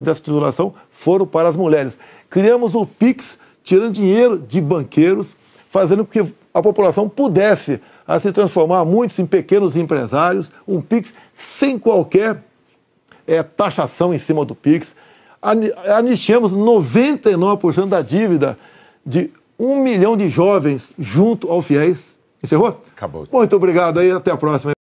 da estruturação foram para as mulheres. Criamos o PIX, tirando dinheiro de banqueiros, fazendo com que a população pudesse a ah, se transformar muitos em pequenos empresários, um PIX sem qualquer é, taxação em cima do PIX. Anistiamos 99% da dívida de um milhão de jovens junto ao FIES. Encerrou? Acabou. Muito obrigado aí, até a próxima.